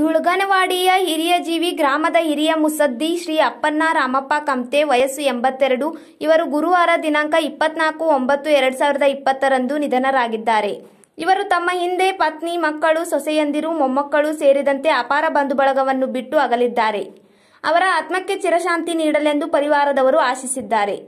ದುಳ್ಗನವಾಡಿಯ ಹಿರಿಯ ಜೀವಿ ಗ್ರಾಮದ ಹಿರಿಯ ಮುಸದ್ದಿ ಶ್ರೀ ಅಪ್ಪಣ್ಣ ರಾಮಪ್ಪ ಕಮ್ತೆ ವಯಸ್ಸು ಎಂಬತ್ತೆರಡು ಇವರು ಗುರುವಾರ ದಿನಾಂಕ ಇಪ್ಪತ್ನಾಲ್ಕು ಒಂಬತ್ತು ಎರಡು ಸಾವಿರದ ಇಪ್ಪತ್ತರಂದು ನಿಧನರಾಗಿದ್ದಾರೆ ಇವರು ತಮ್ಮ ಹಿಂದೆ ಪತ್ನಿ ಮಕ್ಕಳು ಸೊಸೆಯಂದಿರು ಮೊಮ್ಮಕ್ಕಳು ಸೇರಿದಂತೆ ಅಪಾರ ಬಂಧು ಬಳಗವನ್ನು ಬಿಟ್ಟು ಅಗಲಿದ್ದಾರೆ ಅವರ ಆತ್ಮಕ್ಕೆ ಚಿರಶಾಂತಿ ನೀಡಲೆಂದು ಪರಿವಾರದವರು ಆಶಿಸಿದ್ದಾರೆ